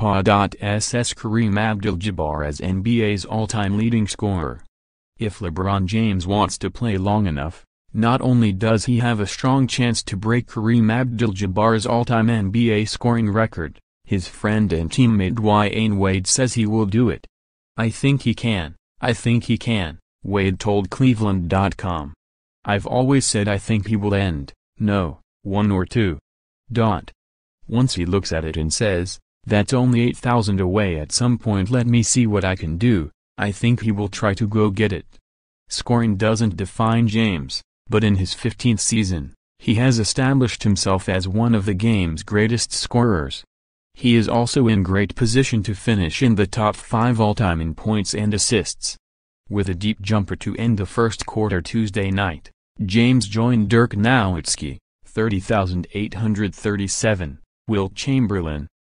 FPA.SS Kareem Abdul-Jabbar as NBA's all-time leading scorer. If LeBron James wants to play long enough, not only does he have a strong chance to break Kareem Abdul-Jabbar's all-time NBA scoring record, his friend and teammate Dwayne Wade says he will do it. I think he can, I think he can, Wade told Cleveland.com. I've always said I think he will end, no, one or two. Dot. Once he looks at it and says, that's only 8,000 away at some point let me see what I can do, I think he will try to go get it. Scoring doesn't define James, but in his 15th season, he has established himself as one of the game's greatest scorers. He is also in great position to finish in the top 5 all-time in points and assists. With a deep jumper to end the first quarter Tuesday night, James joined Dirk Nowitzki, 30,837, Will Chamberlain,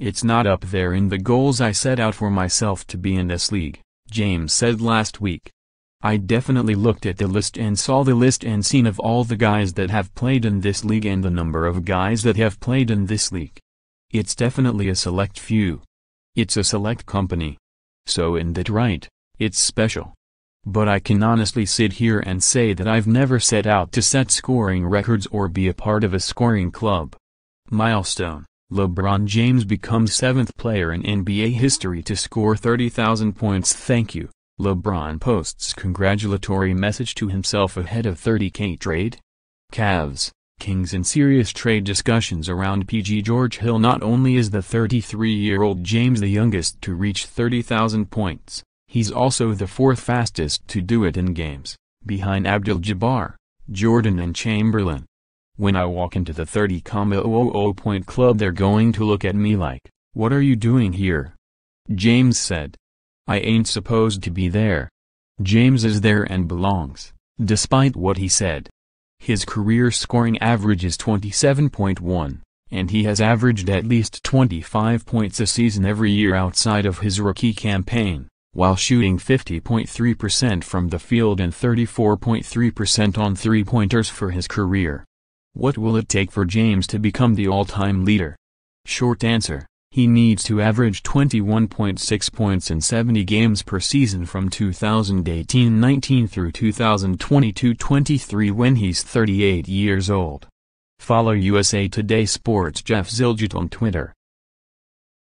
It's not up there in the goals I set out for myself to be in this league, James said last week. I definitely looked at the list and saw the list and seen of all the guys that have played in this league and the number of guys that have played in this league. It's definitely a select few. It's a select company. So in that right, it's special. But I can honestly sit here and say that I've never set out to set scoring records or be a part of a scoring club. Milestone LeBron James becomes seventh player in NBA history to score 30,000 points Thank you, LeBron posts congratulatory message to himself ahead of 30K trade. Cavs, Kings in serious trade discussions around PG George Hill Not only is the 33-year-old James the youngest to reach 30,000 points, he's also the fourth fastest to do it in games, behind Abdul-Jabbar, Jordan and Chamberlain. When I walk into the 000 point club they're going to look at me like, what are you doing here? James said. I ain't supposed to be there. James is there and belongs, despite what he said. His career scoring average is 27.1, and he has averaged at least 25 points a season every year outside of his rookie campaign, while shooting 50.3% from the field and 34.3% on three-pointers for his career. What will it take for James to become the all-time leader? Short answer, he needs to average 21.6 points in 70 games per season from 2018-19 through 2022-23 when he's 38 years old. Follow USA Today Sports Jeff Zilgit on Twitter.